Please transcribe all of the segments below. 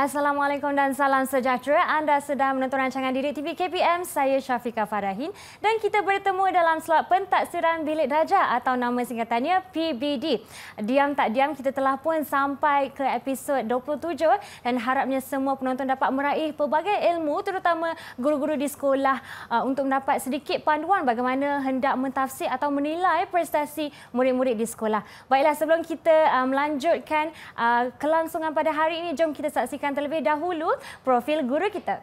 Assalamualaikum dan salam sejahtera. Anda sedang menonton rancangan diri TV KPM. Saya Syafiqah Farahin dan kita bertemu dalam slot pentaksiran bilik darjah atau nama singkatannya PBD. Diam tak diam kita telah pun sampai ke episod 27 dan harapnya semua penonton dapat meraih pelbagai ilmu terutama guru-guru di sekolah uh, untuk mendapat sedikit panduan bagaimana hendak mentafsir atau menilai prestasi murid-murid di sekolah. Baiklah sebelum kita uh, melanjutkan uh, kelangsungan pada hari ini, jom kita saksikan terlebih dahulu profil guru kita.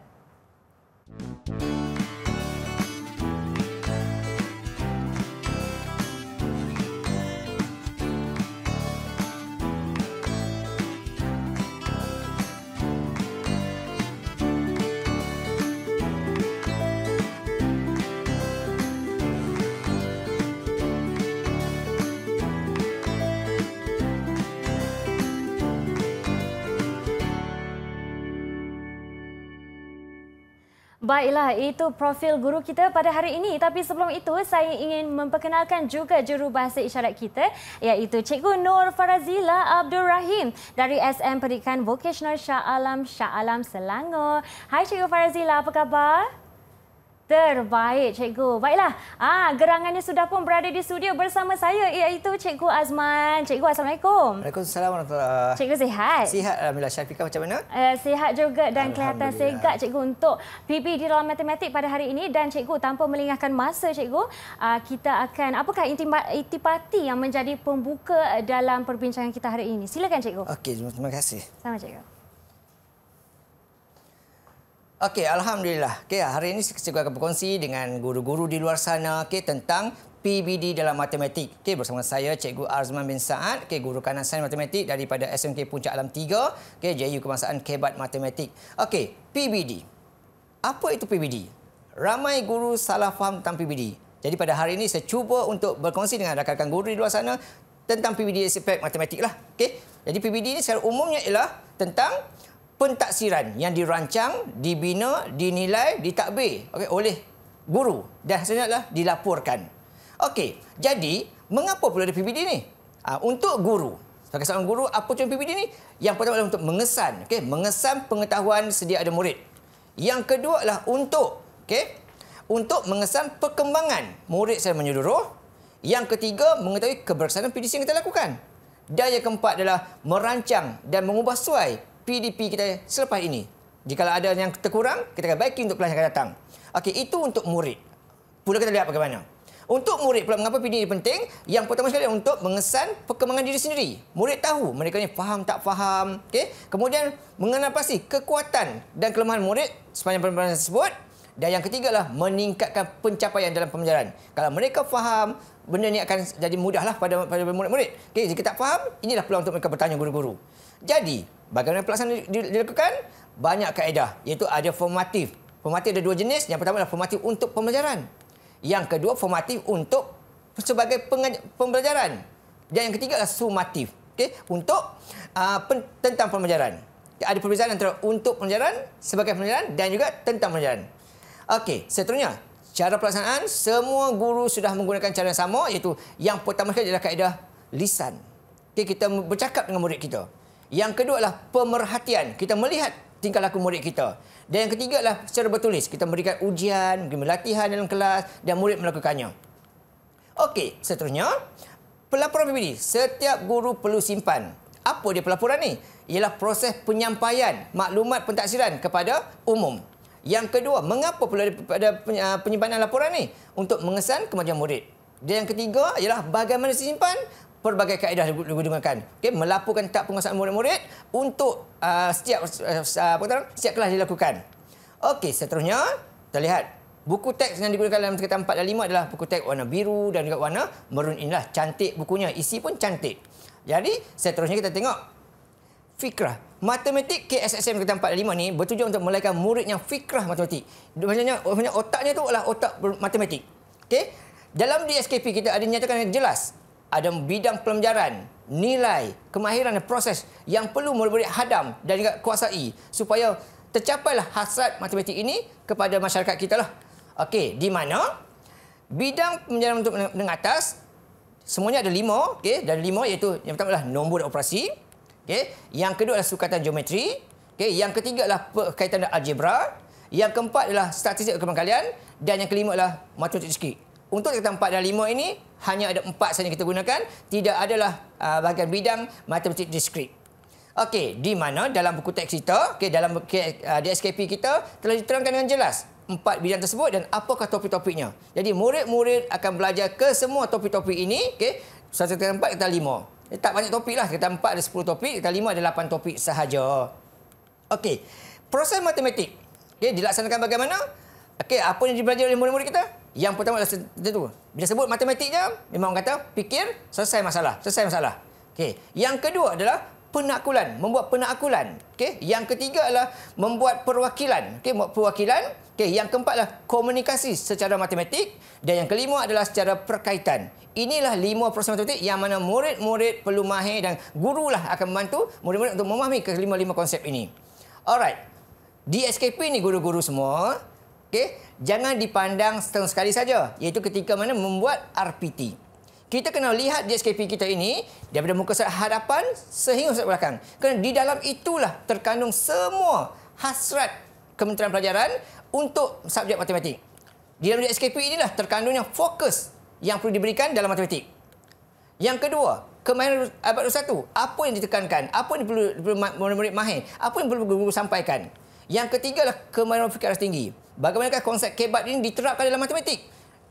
Baiklah, itu profil guru kita pada hari ini. Tapi sebelum itu, saya ingin memperkenalkan juga jurubahasa isyarat kita iaitu Cikgu Nur Farazila Abdul Rahim dari SM Pendidikan Vocational Shah Alam, Shah Alam Selangor. Hai Cikgu Farazila, apa khabar? Terbaik cikgu. Baiklah. Ah gerangannya sudah pun berada di studio bersama saya iaitu cikgu Azman. Cikgu Assalamualaikum. Waalaikumsalam warahmatullahi. Cikgu sihat? Sihat alhamdulillah. Syafiqah macam mana? uh, sihat juga dan kelihatan segak cikgu untuk PB di dalam matematik pada hari ini dan cikgu tanpa melengahkan masa cikgu, uh, kita akan apakah intipati yang menjadi pembuka eh, dalam perbincangan kita hari ini? Silakan cikgu. Okey, terima kasih. Sama cikgu. Okey, alhamdulillah. Okey, hari ini saya akan berkongsi dengan guru-guru di luar sana okay, tentang PBD dalam matematik. Okey, bersama saya Cikgu Arzman bin Saad, okay, guru kanan sains matematik daripada SMK Puncak Alam 3, okay, JU Kebangsaan Kebat Matematik. Okey, PBD. Apa itu PBD? Ramai guru salah faham tentang PBD. Jadi pada hari ini saya cuba untuk berkongsi dengan rakan-rakan guru di luar sana tentang PBD aspek matematik lah. Okey. Jadi PBD ini secara umumnya ialah tentang pentaksiran yang dirancang, dibina, dinilai, ditakbir okay, oleh guru dan hasilnya lah, dilaporkan. Okey, jadi mengapa perlu ada PBD ini? Uh, ah, untuk guru, sebagai seorang guru, apa cuma PBD ini? Yang pertama adalah untuk mengesan, okay, mengesan pengetahuan sedia ada murid. Yang kedua adalah untuk okay, untuk mengesan perkembangan murid saya menyeluruh. Yang ketiga, mengetahui keberkesanan PDC yang kita lakukan. Dan yang keempat adalah merancang dan mengubah suai PDP kita selepas ini. Jika ada yang terkurang, kita akan baiki untuk pelajar yang akan datang. Okey, itu untuk murid. Pula kita lihat bagaimana. Untuk murid pula mengapa PDP penting? Yang pertama sekali untuk mengesan perkembangan diri sendiri. Murid tahu mereka ni faham tak faham. Okey. Kemudian mengenal pasti kekuatan dan kelemahan murid sepanjang pembelajaran tersebut. Dan yang ketiga lah meningkatkan pencapaian dalam pembelajaran. Kalau mereka faham, benda ni akan jadi mudahlah pada pada murid-murid. Okey, jika tak faham, inilah peluang untuk mereka bertanya guru-guru. Jadi, bagaimana pelaksanaan dilakukan? Banyak kaedah, iaitu ada formatif. Formatif ada dua jenis. Yang pertama adalah formatif untuk pembelajaran. Yang kedua, formatif untuk sebagai pembelajaran. Dan yang ketiga adalah sumatif. Okay? Untuk uh, pen tentang pembelajaran. Ada perbezaan antara untuk pembelajaran, sebagai pembelajaran dan juga tentang pembelajaran. Okey, seterusnya. Cara pelaksanaan, semua guru sudah menggunakan cara yang sama iaitu yang pertama sekali adalah kaedah lisan. Okay, kita bercakap dengan murid kita. Yang kedua adalah pemerhatian. Kita melihat tingkah laku murid kita. Dan yang ketiga adalah secara bertulis. Kita memberikan ujian, memberikan latihan dalam kelas dan murid melakukannya. Okey, seterusnya. Pelaporan PPD. Setiap guru perlu simpan. Apa dia pelaporan ni? Ialah proses penyampaian maklumat pentaksiran kepada umum. Yang kedua, mengapa perlu ada penyimpanan laporan ni? Untuk mengesan kemajuan murid. Dan yang ketiga ialah bagaimana disimpan? pelbagai kaedah digunakan. Okey, melaporkan tak penguasaan murid-murid untuk uh, setiap uh, uh, apa uh, setiap kelas dilakukan. Okey, seterusnya kita lihat buku teks yang digunakan dalam kereta 4 dan 5 adalah buku teks warna biru dan juga warna merun inilah cantik bukunya, isi pun cantik. Jadi, seterusnya kita tengok fikrah Matematik KSSM kereta 4 dan 5 ni bertujuan untuk melahirkan murid yang fikrah matematik. Maksudnya, maksudnya otaknya tu adalah otak matematik. Okey, dalam DSKP kita ada nyatakan yang jelas ada bidang pelajaran, nilai, kemahiran dan proses yang perlu memberi hadam dan juga kuasai supaya tercapailah hasrat matematik ini kepada masyarakat kita lah. Okey, di mana bidang pelajaran untuk menengah atas semuanya ada lima, okey, dan lima iaitu yang pertama adalah nombor dan operasi, okey, yang kedua adalah sukatan geometri, okey, yang ketiga adalah berkaitan dengan algebra, yang keempat adalah statistik kebangkalian dan yang kelima adalah matematik sikit untuk kita empat dan lima ini hanya ada empat sahaja kita gunakan tidak adalah uh, bahagian bidang matematik diskrit okey di mana dalam buku teks kita okey dalam uh, di kita telah diterangkan dengan jelas empat bidang tersebut dan apakah topik-topiknya jadi murid-murid akan belajar ke semua topik-topik ini okey satu ke empat kita lima eh, tak banyak topik lah. Kita empat ada sepuluh topik. Kita lima ada lapan topik sahaja. Okey. Proses matematik. Okey, dilaksanakan bagaimana? Okey, apa yang dipelajari oleh murid-murid kita? Yang pertama adalah tertentu. Bila sebut matematik je, memang orang kata fikir selesai masalah. Selesai masalah. Okey. Yang kedua adalah penakulan. Membuat penakulan. Okey. Yang ketiga adalah membuat perwakilan. Okey. Membuat perwakilan. Okey. Yang keempat adalah komunikasi secara matematik. Dan yang kelima adalah secara perkaitan. Inilah lima proses matematik yang mana murid-murid perlu mahir dan gurulah akan membantu murid-murid untuk memahami kelima-lima konsep ini. Alright. Di SKP ni guru-guru semua. Okey jangan dipandang setahun sekali saja iaitu ketika mana membuat RPT. Kita kena lihat DSKP kita ini daripada muka surat hadapan sehingga surat belakang. Kerana di dalam itulah terkandung semua hasrat Kementerian Pelajaran untuk subjek matematik. Di dalam DSKP inilah terkandungnya fokus yang perlu diberikan dalam matematik. Yang kedua, kemahiran abad 21. Apa yang ditekankan? Apa yang perlu murid-murid mahir? Apa yang perlu guru sampaikan? Yang ketiga adalah kemahiran fikiran tinggi bagaimanakah konsep kebat ini diterapkan dalam matematik?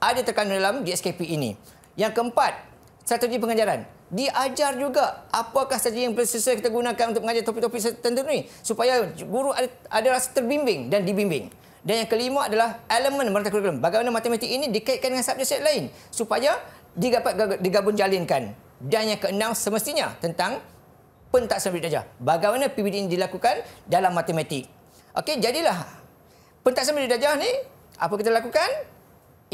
Ada terkandung dalam DSKP ini. Yang keempat, strategi pengajaran. Diajar juga apakah strategi yang sesuai kita gunakan untuk mengajar topik-topik tertentu ini supaya guru ada, ada rasa terbimbing dan dibimbing. Dan yang kelima adalah elemen merata kurikulum. Bagaimana matematik ini dikaitkan dengan subjek-subjek lain supaya digapat digabung jalinkan. Dan yang keenam semestinya tentang pentaksan pendidikan darjah. Bagaimana PBD ini dilakukan dalam matematik. Okey, jadilah pentas benda dajah ni apa kita lakukan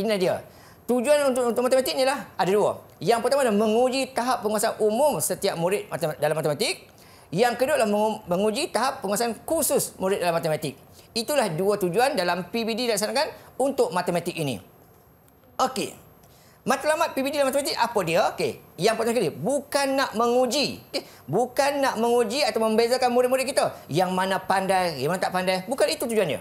ini dia tujuan untuk, untuk matematik ni lah ada dua yang pertama adalah menguji tahap penguasaan umum setiap murid dalam matematik yang kedua adalah menguji tahap penguasaan khusus murid dalam matematik itulah dua tujuan dalam PBD dilaksanakan untuk matematik ini okey Matlamat PBD dalam matematik apa dia? Okey, yang pertama sekali bukan nak menguji. Okey, eh, bukan nak menguji atau membezakan murid-murid kita yang mana pandai, yang mana tak pandai. Bukan itu tujuannya.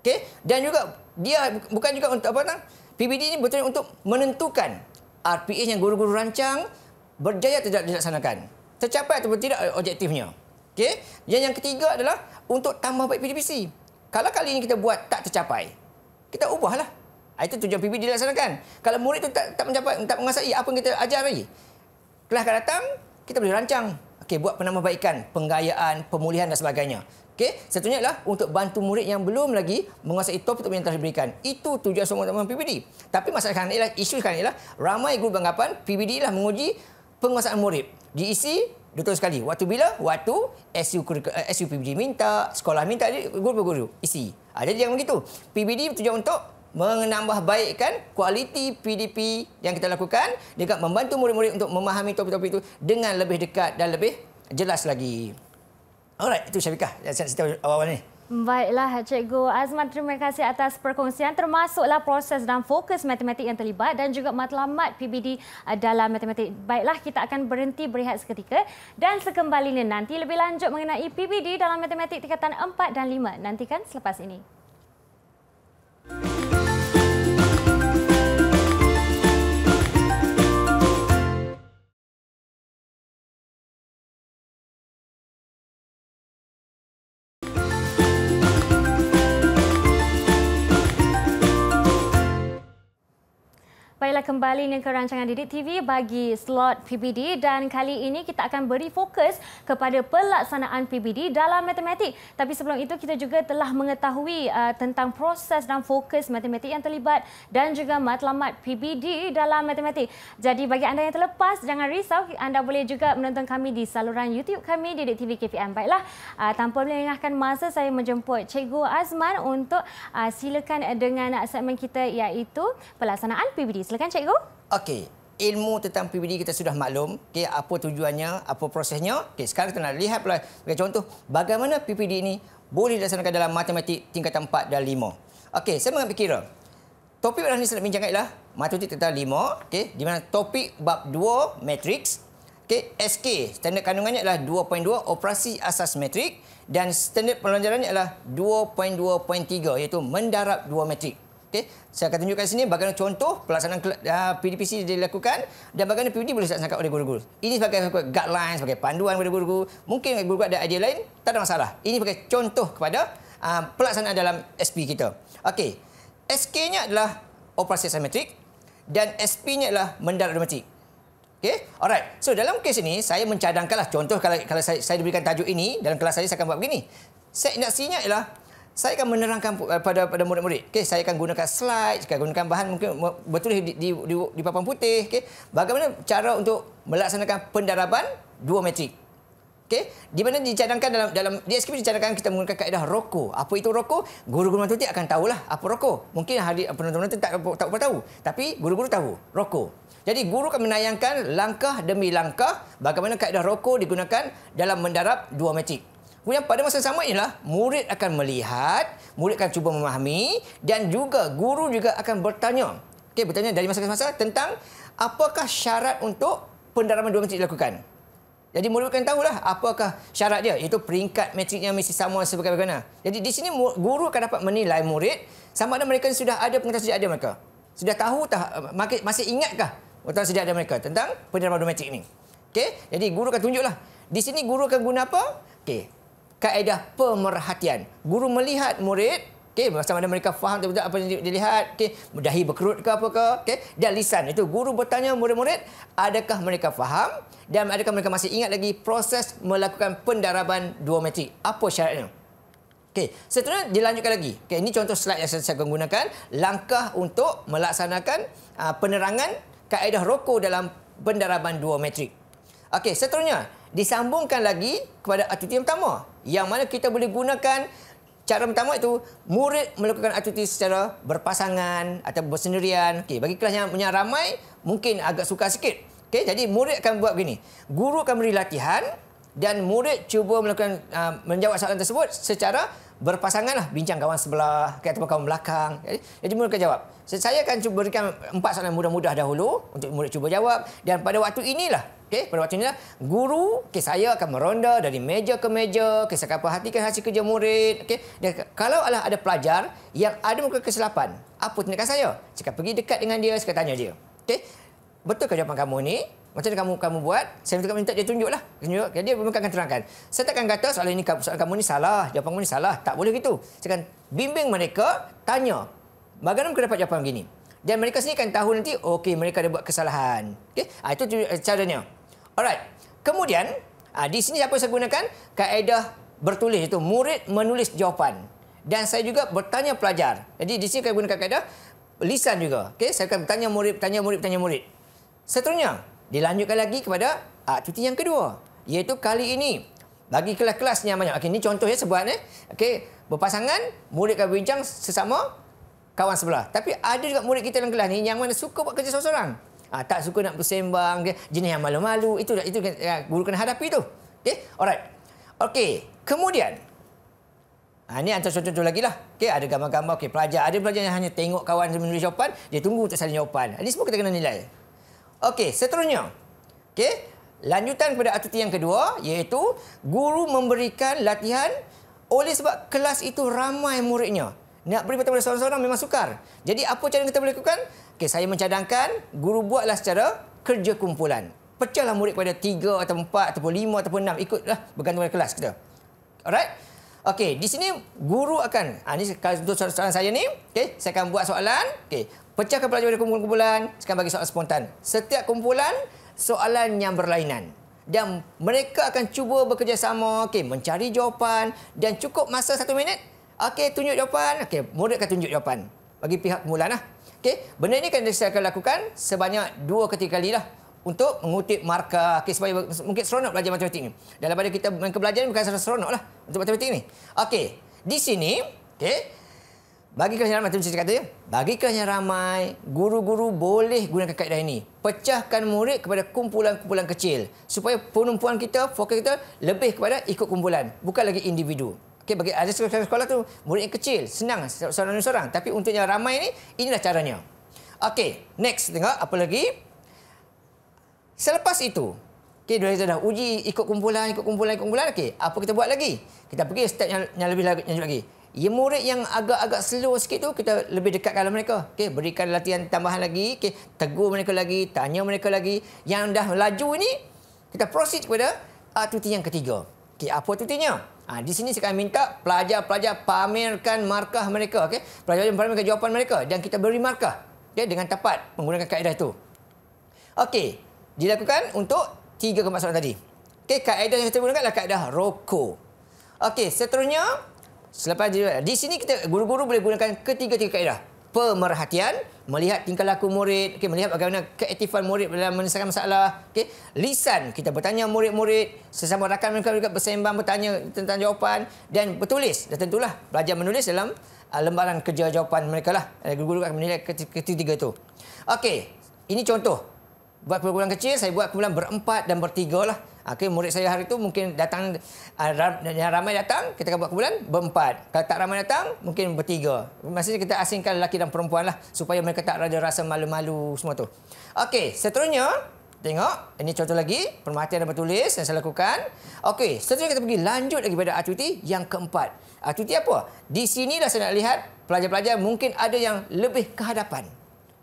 Okey, dan juga dia bukan juga untuk apa nak? PBD ini bertujuan untuk menentukan RPH yang guru-guru rancang berjaya tidak dilaksanakan. Tercapai atau tidak objektifnya. Okey. Yang yang ketiga adalah untuk tambah baik PDPC. Kalau kali ini kita buat tak tercapai, kita ubahlah. Ah, itu tujuan PBD dilaksanakan. Kalau murid itu tak, tak mencapai, tak menguasai apa yang kita ajar lagi. Kelas akan datang, kita boleh rancang okey buat penambahbaikan penggayaan pemulihan dan sebagainya okey satunya ialah untuk bantu murid yang belum lagi menguasai topik-topik yang telah diberikan itu tujuan semua teman PBD tapi masalah sekarang ialah isu sekarang ialah ramai guru beranggapan PBD lah menguji penguasaan murid Diisi, e Betul sekali. Waktu bila? Waktu SU, SU PBD minta, sekolah minta, guru-guru isi. Ada yang begitu. PBD tujuan untuk menambah menambahbaikkan kualiti PDP yang kita lakukan dengan membantu murid-murid untuk memahami topik-topik itu dengan lebih dekat dan lebih jelas lagi. Alright, itu Syafiqah saya nak cerita awal-awal ini. Baiklah, Cikgu Azman, terima kasih atas perkongsian termasuklah proses dan fokus matematik yang terlibat dan juga matlamat PBD eh, dalam matematik. Baiklah, kita akan berhenti berehat seketika dan sekembalinya nanti lebih lanjut mengenai PBD dalam matematik tingkatan 4 dan 5. Nantikan selepas ini. Baiklah kembali dengan kerancangan Didik TV bagi slot PBD dan kali ini kita akan beri fokus kepada pelaksanaan PBD dalam matematik. Tapi sebelum itu kita juga telah mengetahui uh, tentang proses dan fokus matematik yang terlibat dan juga matlamat PBD dalam matematik. Jadi bagi anda yang terlepas jangan risau anda boleh juga menonton kami di saluran YouTube kami Didik TV KPM. Baiklah uh, tanpa melengahkan masa saya menjemput Cikgu Azman untuk uh, silakan dengan segmen kita iaitu pelaksanaan PBD. Silakan kan cikgu? Okey. Ilmu tentang PBD kita sudah maklum. Okey, apa tujuannya, apa prosesnya? Okey, sekarang kita nak lihat pula sebagai contoh bagaimana PBD ini boleh dilaksanakan dalam matematik tingkatan 4 dan 5. Okey, saya mengambil kira. Topik hari ini saya nak bincangkan ialah matematik tingkatan 5, okey, di mana topik bab 2 matrix? Okay, SK, standard kandungannya adalah 2.2 operasi asas metrik dan standard pelanjarannya adalah 2.2.3 iaitu mendarab 2 metrik. Okey, saya akan tunjukkan sini bagaimana contoh pelaksanaan ah, PDPC dilakukan dan bagaimana PPD boleh dilaksanakan oleh guru-guru. Ini sebagai guideline, sebagai panduan kepada guru-guru. Mungkin guru-guru ada idea lain, tak ada masalah. Ini sebagai contoh kepada uh, pelaksanaan dalam SP kita. Okey, SK-nya adalah operasi simetrik dan SP-nya adalah mendarat automatik. Okey. Alright. So dalam kes ini saya mencadangkanlah contoh kalau kalau saya, saya diberikan tajuk ini dalam kelas saya saya akan buat begini. Set induksinya adalah saya akan menerangkan eh, pada pada murid-murid. Okey, saya akan gunakan slide, saya akan gunakan bahan mungkin bertulis di di, di, di papan putih, okey. Bagaimana cara untuk melaksanakan pendaraban dua metrik. Okey, di mana dicadangkan dalam dalam di SKP dicadangkan kita menggunakan kaedah roko. Apa itu roko? Guru-guru nanti akan tahulah apa roko. Mungkin hari penonton nanti tak tak apa tahu, tapi guru-guru tahu roko. Jadi guru akan menayangkan langkah demi langkah bagaimana kaedah roko digunakan dalam mendarab dua metrik. Kemudian pada masa sama inilah murid akan melihat, murid akan cuba memahami dan juga guru juga akan bertanya. Okey, bertanya dari masa ke masa tentang apakah syarat untuk pendaraman dua metrik dilakukan. Jadi murid akan tahulah apakah syarat dia. Iaitu peringkat metrik yang mesti sama sebagai bagaimana. Jadi di sini guru akan dapat menilai murid sama ada mereka sudah ada pengetahuan sejak ada mereka. Sudah tahu tak, masih ingatkah pengetahuan sejak ada mereka tentang pendaraman dua metrik ini. Okey, jadi guru akan tunjuklah. Di sini guru akan guna apa? Okey, kaedah pemerhatian. Guru melihat murid, okey, sama ada mereka faham atau tidak apa yang dilihat, okey, dahi berkerut ke apa ke, okey, dan lisan itu guru bertanya murid-murid, adakah mereka faham dan adakah mereka masih ingat lagi proses melakukan pendaraban dua metrik? Apa syaratnya? Okey, seterusnya dilanjutkan lagi. Okey, ini contoh slide yang saya gunakan, langkah untuk melaksanakan uh, penerangan kaedah roko dalam pendaraban dua metrik. Okey, seterusnya disambungkan lagi kepada aktiviti yang pertama. Yang mana kita boleh gunakan cara pertama itu murid melakukan aktiviti secara berpasangan atau bersendirian. Okey, bagi kelas yang punya ramai mungkin agak suka sikit. Okey, jadi murid akan buat begini. Guru akan beri latihan dan murid cuba melakukan uh, menjawab soalan tersebut secara berpasangan lah bincang kawan sebelah kayak atau kawan belakang jadi, jadi murid akan jawab saya akan cuba berikan empat soalan mudah-mudah dahulu untuk murid cuba jawab dan pada waktu inilah Okey, pada macam inilah, guru, okay, saya akan meronda dari meja ke meja, okay, saya akan perhatikan hasil kerja murid. Okay. Dan kalau ada, ada pelajar yang ada muka kesilapan, apa tindakan saya? Saya pergi dekat dengan dia, saya tanya dia. Okay. Betul ke jawapan kamu ini, Macam mana kamu kamu buat? Saya minta, minta dia tunjuklah. Tunjuk. Okay, dia memang akan terangkan. Saya takkan kata soal ini soalan kamu ini salah, jawapan kamu ni salah. Tak boleh gitu. Saya akan bimbing mereka tanya. Bagaimana mereka dapat jawapan begini? Dan mereka sendiri akan tahu nanti, okey, mereka ada buat kesalahan. Okey, ah, itu caranya. Alright. Kemudian, uh, di sini apa saya gunakan? Kaedah bertulis itu. Murid menulis jawapan. Dan saya juga bertanya pelajar. Jadi di sini saya gunakan kaedah lisan juga. Okay? Saya akan bertanya murid, bertanya murid, bertanya murid. Seterusnya, dilanjutkan lagi kepada aktiviti ah, yang kedua. Iaitu kali ini, bagi kelas-kelas yang banyak. Okay, ini contohnya saya buat. Eh? Okay, berpasangan, murid akan berbincang sesama kawan sebelah. Tapi ada juga murid kita dalam kelas ni yang mana suka buat kerja seorang-seorang. Ah, tak suka nak bersembang ke, jenis yang malu-malu. Itu itu kan, ya, guru kena hadapi tu. Okey. Alright. Okey. Kemudian Ha, ah, ini antara contoh-contoh lagi lah. Okay, ada gambar-gambar, okay, pelajar. Ada pelajar yang hanya tengok kawan sambil menulis jawapan, dia tunggu untuk salin jawapan. Ini ah, semua kita kena nilai. Okey, seterusnya. Okay, lanjutan kepada aktiviti yang kedua, iaitu guru memberikan latihan oleh sebab kelas itu ramai muridnya. Nak beri pertama seorang-seorang memang sukar. Jadi, apa cara kita boleh lakukan? Okay, saya mencadangkan guru buatlah secara kerja kumpulan. Pecahlah murid pada tiga atau empat atau lima atau enam ikutlah bergantung pada kelas kita. Alright? Okey, di sini guru akan ah ni kalau soalan saya ni, okey, saya akan buat soalan. Okey, pecahkan pelajar pada kumpulan-kumpulan, sekarang bagi soalan spontan. Setiap kumpulan soalan yang berlainan dan mereka akan cuba bekerjasama okey mencari jawapan dan cukup masa satu minit okey tunjuk jawapan okey murid akan tunjuk jawapan bagi pihak permulaan lah. Okey, benda ini kan saya akan lakukan sebanyak dua ketiga kali lah untuk mengutip markah. Okey, supaya mungkin seronok belajar matematik ni. Dalam pada kita main kebelajaran bukan sangat seronok lah untuk matematik ni. Okey, di sini, okey, bagi kelas yang ramai, macam saya kata ya. Bagi kelas yang ramai, guru-guru boleh gunakan kaedah ini. Pecahkan murid kepada kumpulan-kumpulan kecil. Supaya penumpuan kita, fokus kita lebih kepada ikut kumpulan. Bukan lagi individu. Okey bagi ada sekolah, sekolah tu murid yang kecil, senang seorang-seorang tapi untuk yang ramai ni inilah caranya. Okey, next tengok apa lagi? Selepas itu, okey dah kita dah uji ikut kumpulan, ikut kumpulan, ikut kumpulan. Okey, apa kita buat lagi? Kita pergi step yang, yang lebih lagi, yang lagi. Ya murid yang agak-agak slow sikit tu kita lebih dekat dekatkan mereka. Okey, berikan latihan tambahan lagi, okey, tegur mereka lagi, tanya mereka lagi. Yang dah laju ni kita proceed kepada uh, yang ketiga. Okey, apa tutinya? Ha, di sini saya akan minta pelajar-pelajar pamerkan markah mereka. Okay? Pelajar-pelajar pamerkan jawapan mereka dan kita beri markah okay? dengan tepat menggunakan kaedah itu. Okey, dilakukan untuk tiga keempat soalan tadi. Okay, kaedah yang kita gunakan adalah kaedah roko. Okey, seterusnya, selepas di sini kita guru-guru boleh gunakan ketiga-tiga kaedah pemerhatian melihat tingkah laku murid okey melihat bagaimana keaktifan murid dalam menyelesaikan masalah okey lisan kita bertanya murid-murid sesama rakan mereka juga bersembang bertanya tentang jawapan dan bertulis dan tentulah belajar menulis dalam uh, lembaran kerja jawapan mereka lah eh, guru-guru akan menilai ketiga-tiga itu okey ini contoh buat kumpulan kecil saya buat kumpulan berempat dan bertiga lah Okay, murid saya hari itu mungkin datang uh, ramai datang, kita akan buat kumpulan berempat. Kalau tak ramai datang, mungkin bertiga. Maksudnya kita asingkan lelaki dan perempuan lah supaya mereka tak ada rasa malu-malu semua tu. Okey, seterusnya Tengok, ini contoh lagi permatian dan bertulis yang saya lakukan. Okey, seterusnya kita pergi lanjut lagi pada aktiviti yang keempat. Aktiviti apa? Di sinilah saya nak lihat pelajar-pelajar mungkin ada yang lebih kehadapan.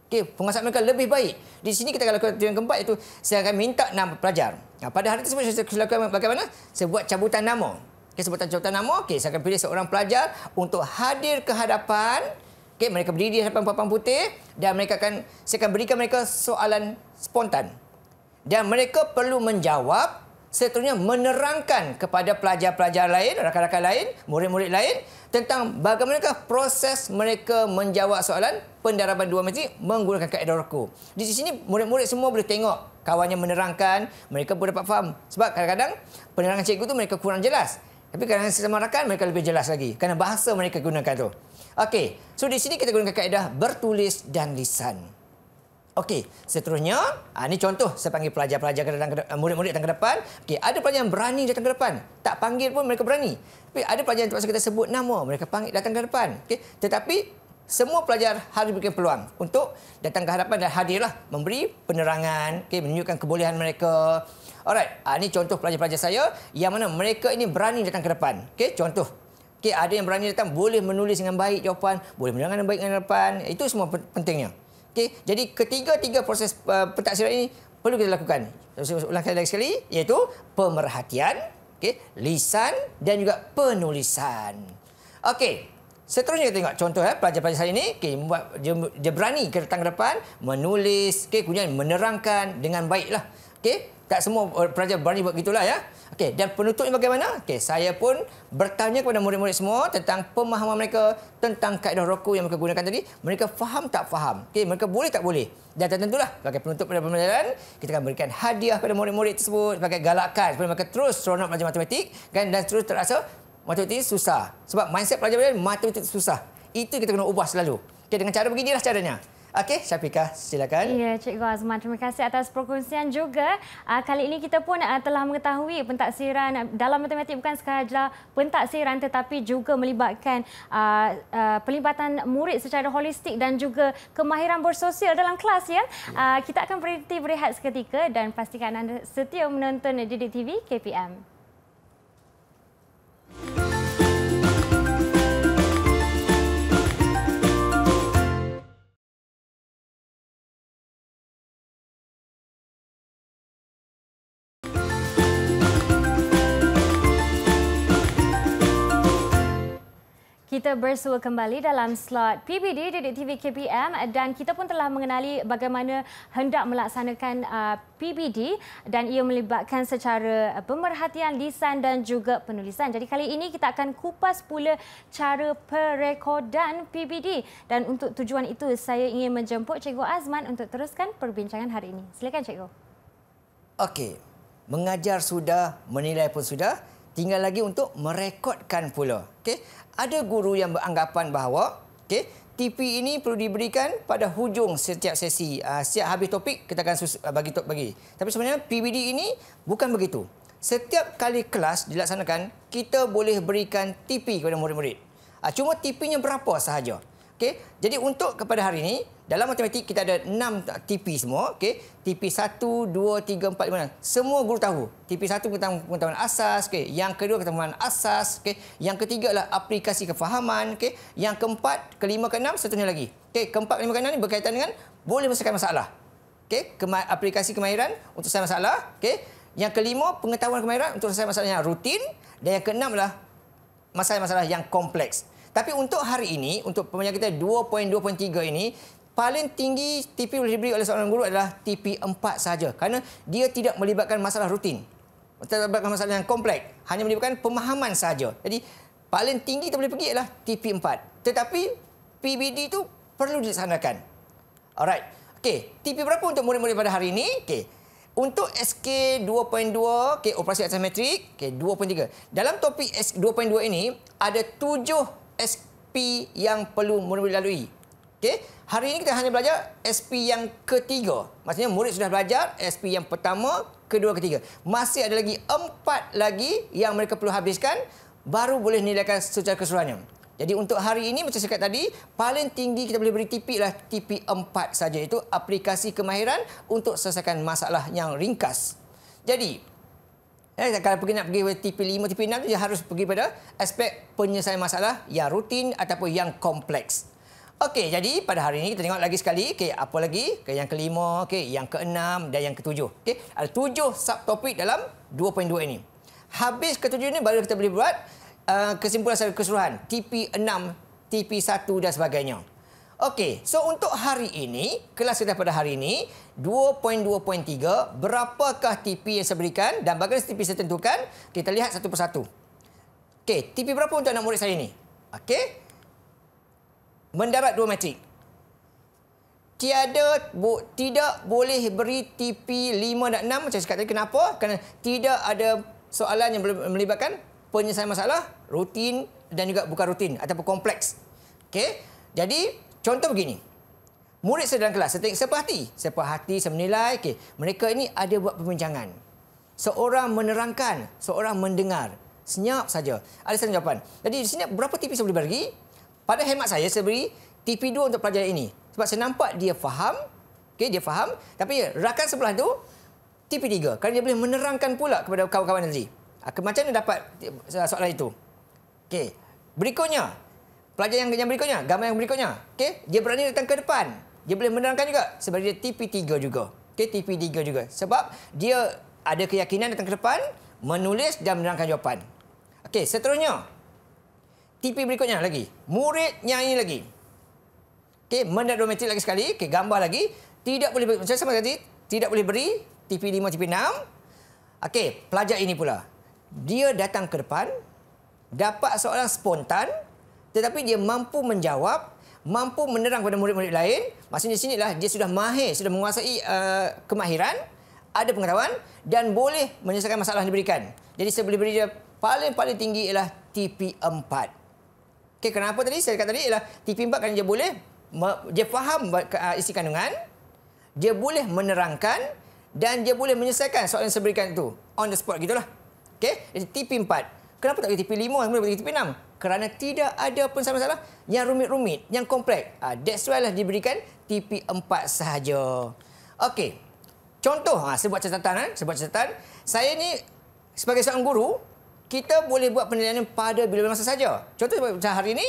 Okey, penguasaan mereka lebih baik. Di sini kita kalau kategori yang keempat itu saya akan minta enam pelajar. Nah, ha, pada hari tersebut saya akan lakukan bagaimana? Saya buat cabutan nama. Okey, sebutan cabutan nama. Okey, saya akan pilih seorang pelajar untuk hadir ke hadapan. Okey, mereka berdiri di hadapan papan putih dan mereka akan saya akan berikan mereka soalan spontan. Dan mereka perlu menjawab seterusnya menerangkan kepada pelajar-pelajar lain, rakan-rakan lain, murid-murid lain tentang bagaimana proses mereka menjawab soalan pendaraban dua mati menggunakan kaedah roku. Di sini murid-murid semua boleh tengok kawannya menerangkan, mereka pun dapat faham. Sebab kadang-kadang penerangan cikgu tu mereka kurang jelas. Tapi kadang-kadang sesama rakan mereka lebih jelas lagi kerana bahasa mereka gunakan tu. Okey, so di sini kita gunakan kaedah bertulis dan lisan. Okey, seterusnya, ha, ah, ini contoh saya panggil pelajar-pelajar datang ke murid-murid datang ke depan. Okey, ada pelajar yang berani datang ke depan. Tak panggil pun mereka berani. Tapi ada pelajar yang terpaksa kita sebut nama, mereka panggil datang ke depan. Okey, tetapi semua pelajar harus diberikan peluang untuk datang ke hadapan dan hadirlah memberi penerangan, okey, menunjukkan kebolehan mereka. Alright, ha, ah, ini contoh pelajar-pelajar saya yang mana mereka ini berani datang ke depan. Okey, contoh. Okey, ada yang berani datang boleh menulis dengan baik jawapan, boleh menerangkan dengan baik dengan depan. Itu semua pentingnya. Okey, jadi ketiga-tiga proses uh, pentaksiran ini perlu kita lakukan. Saya ulangkan lagi sekali iaitu pemerhatian, okey, lisan dan juga penulisan. Okey. Seterusnya kita tengok contoh ya pelajar-pelajar saya ini okey dia, dia berani ke datang depan menulis okey kemudian menerangkan dengan baiklah. Okey, tak semua eh, pelajar berani buat gitulah ya. Okey, dan penutupnya bagaimana? Okey, saya pun bertanya kepada murid-murid semua tentang pemahaman mereka tentang kaedah rokok yang mereka gunakan tadi. Mereka faham tak faham? Okey, mereka boleh tak boleh? Dan tentulah sebagai penutup pada pembelajaran, kita akan berikan hadiah kepada murid-murid tersebut sebagai galakan supaya mereka terus seronok belajar matematik kan? dan terus terasa matematik susah. Sebab mindset pelajar-pelajar matematik susah. Itu kita kena ubah selalu. Okey, dengan cara beginilah caranya. Okey, Syafika, silakan. Ya, Cikgu Azman, terima kasih atas perkongsian juga. Ah, kali ini kita pun ah, telah mengetahui pentaksiran dalam matematik bukan sekadar pentaksiran tetapi juga melibatkan ah, pelibatan murid secara holistik dan juga kemahiran bersosial dalam kelas. Ya. ya. Kita akan berhenti berehat seketika dan pastikan anda setia menonton Didik TV KPM. Thank you. Kita bersua kembali dalam slot PBD Dedik TV KPM dan kita pun telah mengenali bagaimana hendak melaksanakan uh, PBD dan ia melibatkan secara uh, pemerhatian lisan dan juga penulisan. Jadi kali ini kita akan kupas pula cara perekodan PBD dan untuk tujuan itu saya ingin menjemput Cikgu Azman untuk teruskan perbincangan hari ini. Silakan Cikgu. Okey, mengajar sudah, menilai pun sudah tinggal lagi untuk merekodkan pula. Okey. Ada guru yang beranggapan bahawa okey, TP ini perlu diberikan pada hujung setiap sesi. Uh, setiap habis topik kita akan susu, uh, ah, bagi bagi. Tapi sebenarnya PBD ini bukan begitu. Setiap kali kelas dilaksanakan, kita boleh berikan TP kepada murid-murid. Uh, cuma TP-nya berapa sahaja. Okey. Jadi untuk kepada hari ini, dalam matematik kita ada 6 tipi semua, okey. TP 1, 2, 3, 4, 5. Semua guru tahu. Tipi 1 tentang pengetahuan asas, okey. Yang kedua pengetahuan asas, okey. Yang ketiga adalah aplikasi kefahaman, okey. Yang keempat, kelima, keenam, seterusnya lagi. Okey, keempat, kelima, keenam ni berkaitan dengan boleh menyelesaikan masalah. Okey, aplikasi kemahiran untuk selesai masalah, okey. Yang kelima, pengetahuan kemahiran untuk selesai masalah yang rutin dan yang keenam adalah masalah-masalah yang kompleks. Tapi untuk hari ini, untuk pembelajaran kita 2.2.3 ini, paling tinggi TP boleh diberi oleh seorang guru adalah TP 4 saja kerana dia tidak melibatkan masalah rutin tidak melibatkan masalah yang kompleks hanya melibatkan pemahaman saja jadi paling tinggi kita boleh pergi adalah TP 4 tetapi PBD itu perlu dilaksanakan alright okey TP berapa untuk murid-murid pada hari ini okey untuk SK 2.2, okay, operasi atas metrik, okay, 2.3. Dalam topik SK 2.2 ini, ada tujuh SP yang perlu murid-murid lalui. Okey, hari ini kita hanya belajar SP yang ketiga. Maksudnya murid sudah belajar SP yang pertama, kedua, ketiga. Masih ada lagi empat lagi yang mereka perlu habiskan baru boleh nilaikan secara keseluruhannya. Jadi untuk hari ini macam saya tadi, paling tinggi kita boleh beri TP lah TP 4 saja itu aplikasi kemahiran untuk selesaikan masalah yang ringkas. Jadi eh, kalau pergi nak pergi TP 5, TP 6 dia harus pergi pada aspek penyelesaian masalah yang rutin ataupun yang kompleks. Okey, jadi pada hari ini kita tengok lagi sekali. Okey, apa lagi? okey, yang kelima, okey, yang keenam dan yang ketujuh. Okey, ada tujuh subtopik dalam 2.2 ini. Habis ketujuh ini baru kita boleh buat uh, kesimpulan secara keseluruhan. TP6, TP1 dan sebagainya. Okey, so untuk hari ini, kelas kita pada hari ini, 2.2.3, berapakah TP yang saya berikan dan bagaimana TP saya tentukan? Kita lihat satu persatu. Okey, TP berapa untuk anak murid saya ini? Okey, mendapat dua metrik. Tiada bu, tidak boleh beri TP 5 dan 6 macam cakap kenapa? Kerana tidak ada soalan yang melibatkan penyelesaian masalah rutin dan juga bukan rutin ataupun kompleks. Okey. Jadi contoh begini. Murid sedang kelas, saya tengok seperti, saya perhati, saya menilai, okey, mereka ini ada buat perbincangan. Seorang menerangkan, seorang mendengar. Senyap saja. Ada satu jawapan. Jadi di sini berapa TP saya boleh bagi? Pada hemat saya, saya beri TP2 untuk pelajaran ini. Sebab saya nampak dia faham. Okay, dia faham. Tapi rakan sebelah tu TP3. Kerana dia boleh menerangkan pula kepada kawan-kawan nanti. Ah, ke macam mana dapat eh, soalan itu? Okay, Berikutnya. pelajar yang, berikutnya. Gambar yang berikutnya. okay Dia berani datang ke depan. Dia boleh menerangkan juga. Sebab dia TP3 juga. okay TP3 juga. Sebab dia ada keyakinan datang ke depan. Menulis dan menerangkan jawapan. Okay Seterusnya. TP berikutnya lagi. Murid ini lagi. Okey, mendadometrik lagi sekali. Okey, gambar lagi. Tidak boleh beri. Macam sama tadi. Tidak boleh beri. TP 5, TP 6. Okey, pelajar ini pula. Dia datang ke depan. Dapat soalan spontan. Tetapi dia mampu menjawab. Mampu menerang kepada murid-murid lain. Maksudnya sini lah. Dia sudah mahir. Sudah menguasai uh, kemahiran. Ada pengetahuan. Dan boleh menyelesaikan masalah yang diberikan. Jadi saya boleh beri dia paling-paling tinggi ialah TP 4. Okay, kenapa tadi? Saya kata tadi ialah TV4 kan dia boleh dia faham ah, isi kandungan, dia boleh menerangkan dan dia boleh menyelesaikan soalan yang saya berikan itu on the spot gitulah. Okey, jadi TV4. Kenapa tak tipi lima? Kenapa tak tipi enam? Kerana tidak ada pun sama masalah yang rumit-rumit, yang kompleks. Ah, that's why lah diberikan tipi empat sahaja. Okey. Contoh, ha, saya buat catatan, ha, saya buat catatan. Saya ni sebagai seorang guru, kita boleh buat penilaian pada bila-bila masa saja. Contoh macam hari ini,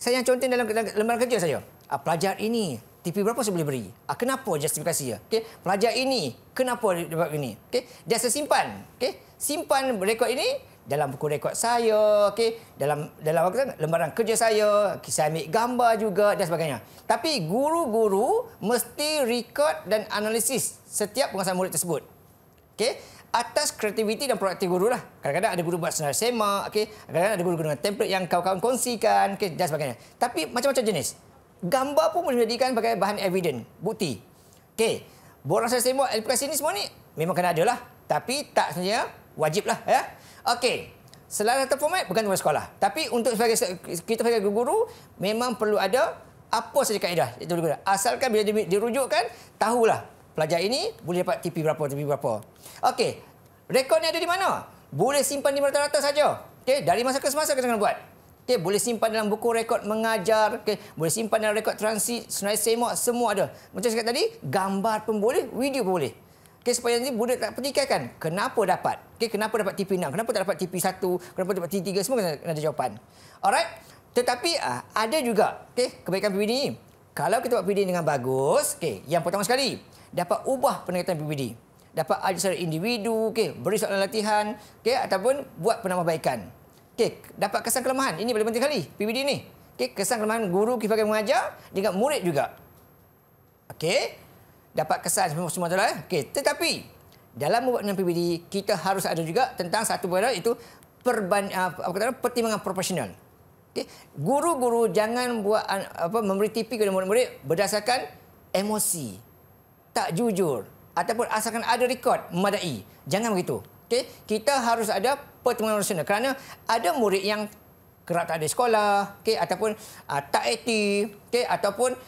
saya yang contoh dalam lembaran kerja saya. Ah, pelajar ini, TP berapa saya boleh beri? Ah, kenapa justifikasi dia? Okay. Pelajar ini, kenapa dia buat ini? Okay. Dia saya simpan. Okay. Simpan rekod ini dalam buku rekod saya, okay. dalam dalam lembaran kerja saya, saya ambil gambar juga dan sebagainya. Tapi guru-guru mesti rekod dan analisis setiap penguasaan murid tersebut. Okay atas kreativiti dan proaktif guru lah. Kadang-kadang ada guru buat senarai semak, okay? kadang-kadang ada guru guna template yang kau-kau kongsikan okay? dan sebagainya. Tapi macam-macam jenis. Gambar pun boleh dijadikan sebagai bahan evident, bukti. Okay. Buat rasa semua aplikasi ni semua ni memang kena ada lah. Tapi tak sebenarnya wajib lah. Ya? Okay. Selain atau format bukan untuk sekolah. Tapi untuk sebagai kita sebagai guru, memang perlu ada apa saja kaedah. Itu boleh guna. Asalkan bila dirujukkan, tahulah pelajar ini boleh dapat TP berapa TP berapa. Okey. Rekod ni ada di mana? Boleh simpan di rata-rata saja. Okey, dari masa ke semasa kita akan buat. Okey, boleh simpan dalam buku rekod mengajar, okey, boleh simpan dalam rekod transit, senarai semak semua ada. Macam cakap tadi, gambar pun boleh, video pun boleh. Okey, supaya nanti budak tak pertikaikan kenapa dapat. Okey, kenapa dapat TP6, kenapa tak dapat TP1, kenapa dapat TP3 semua kena, ada jawapan. Alright. Tetapi uh, ada juga okey kebaikan PBD ni. Kalau kita buat PBD dengan bagus, okey, yang pertama sekali, dapat ubah pendekatan PPD. Dapat ajar secara individu, okay, beri soalan latihan okay, ataupun buat penambahbaikan. Okay, dapat kesan kelemahan. Ini paling penting kali PPD ini. Okay, kesan kelemahan guru kifakan mengajar dengan murid juga. Okay, dapat kesan semua, semua lah, eh. Okay, tetapi dalam membuat dengan PPD, kita harus ada juga tentang satu perkara itu perban, ah, apa kata, pertimbangan profesional. Okay. Guru-guru jangan buat ah, apa, memberi tipi kepada murid-murid berdasarkan emosi tak jujur ataupun asalkan ada rekod memadai. Jangan begitu. Okey, kita harus ada pertemuan rasional kerana ada murid yang kerap tak ada sekolah, okey ataupun uh, tak aktif, okey ataupun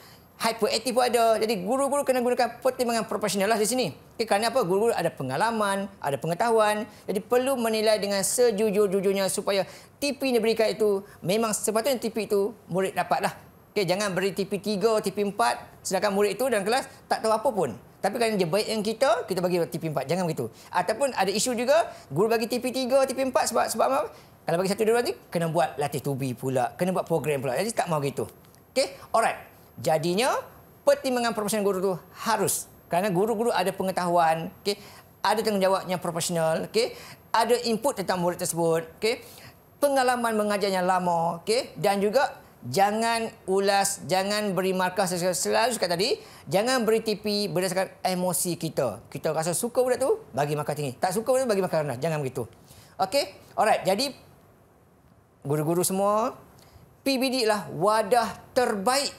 hyperaktif pun ada. Jadi guru-guru kena gunakan pertimbangan profesional lah di sini. Okey, kerana apa? Guru-guru ada pengalaman, ada pengetahuan. Jadi perlu menilai dengan sejujur-jujurnya supaya tipi yang diberikan itu memang sepatutnya tipi itu murid dapatlah Okay, jangan beri TP3, TP4 sedangkan murid itu dalam kelas tak tahu apa pun. Tapi kalau dia baik dengan kita, kita bagi TP4. Jangan begitu. Ataupun ada isu juga, guru bagi TP3, TP4 sebab sebab apa? Kalau bagi satu dua nanti, kena buat latih tubi pula. Kena buat program pula. Jadi tak mau gitu. Okey, alright. Jadinya, pertimbangan profesional guru tu harus. Kerana guru-guru ada pengetahuan, okay? ada tanggungjawab yang profesional, okay? ada input tentang murid tersebut, okay? pengalaman mengajarnya lama, okay? dan juga Jangan ulas, jangan beri markah saya selalu cakap tadi, jangan beri tipi berdasarkan emosi kita. Kita rasa suka budak tu, bagi markah tinggi. Tak suka budak tu, bagi markah rendah. Jangan begitu. Okey? Alright, jadi guru-guru semua, PBD lah wadah terbaik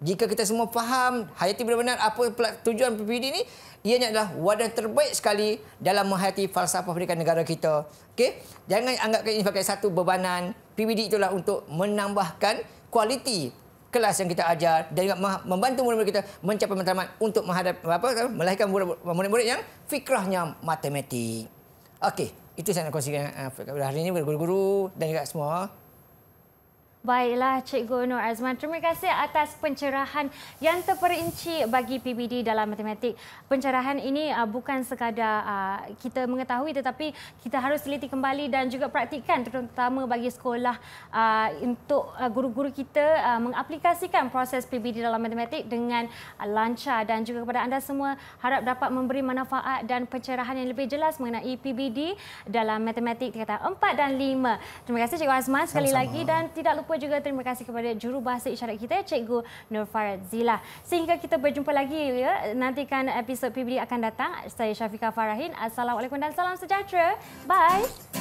jika kita semua faham hayati benar-benar apa tujuan PBD ni ianya adalah wadah terbaik sekali dalam menghayati falsafah pendidikan negara kita. Okey, jangan anggapkan ini sebagai satu bebanan. PBD itulah untuk menambahkan kualiti kelas yang kita ajar dan juga membantu murid-murid kita mencapai matlamat untuk menghadap apa melahirkan murid-murid yang fikrahnya matematik. Okey, itu saya nak kongsikan eh, hari ini guru-guru dan juga semua Baiklah Cikgu Nur Azman, terima kasih atas pencerahan yang terperinci bagi PBD dalam matematik. Pencerahan ini uh, bukan sekadar uh, kita mengetahui tetapi kita harus teliti kembali dan juga praktikan terutama bagi sekolah uh, untuk guru-guru kita mengaplikasikan proses PBD dalam matematik dengan lancar dan juga kepada anda semua harap dapat memberi manfaat dan pencerahan yang lebih jelas mengenai PBD dalam matematik tingkatan 4 dan 5. Terima kasih Cikgu Azman sekali Sama-sama. lagi dan tidak lupa juga terima kasih kepada juru bahasa isyarat kita Cikgu Nur Farad Zila. Sehingga kita berjumpa lagi ya. Nantikan episod PBD akan datang. Saya Syafiqah Farahin. Assalamualaikum dan salam sejahtera. Bye.